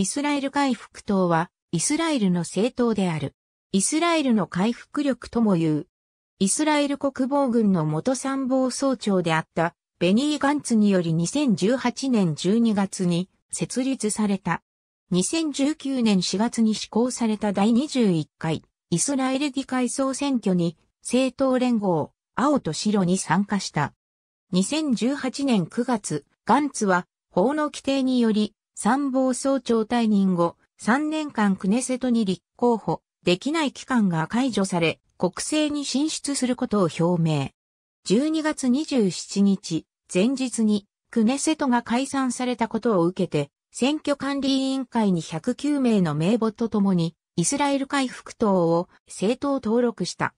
イスラエル回復党は、イスラエルの政党である。イスラエルの回復力とも言う。イスラエル国防軍の元参謀総長であった、ベニー・ガンツにより2018年12月に設立された。2019年4月に施行された第21回イスラエル議会総選挙に政党連合青と白に参加した。2018年9月、ガンツは法の規定により参謀総長退任後、3年間クネセトに立候補できない期間が解除され、国政に進出することを表明。12月27日、前日にクネセトが解散されたことを受けて、選挙管理委員会に109名の名簿とともに、イスラエル回復党を政党登録した。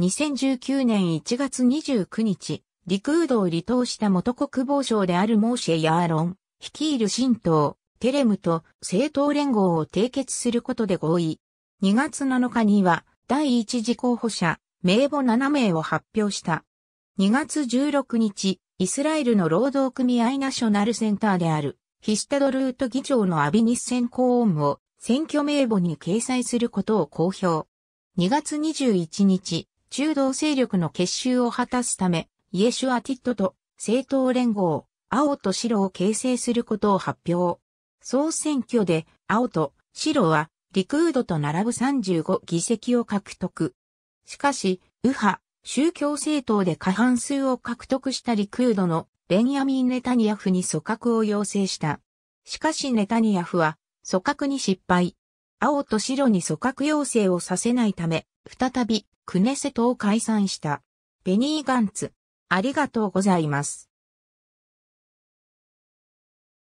2019年1月29日、リクードを離党した元国防省であるモーシェ・ヤーロン、率いる新党、テレムと政党連合を締結することで合意。2月7日には第一次候補者、名簿7名を発表した。2月16日、イスラエルの労働組合ナショナルセンターである、ヒスタドルート議長のアビニッセンーンを選挙名簿に掲載することを公表。2月21日、中道勢力の結集を果たすため、イエシュアティットと政党連合、青と白を形成することを発表。総選挙で青と白はリクードと並ぶ35議席を獲得。しかし、右派、宗教政党で過半数を獲得したリクードのベンヤミン・ネタニヤフに組閣を要請した。しかしネタニヤフは組閣に失敗。青と白に組閣要請をさせないため、再びクネセトを解散した。ベニー・ガンツ。ありがとうございます。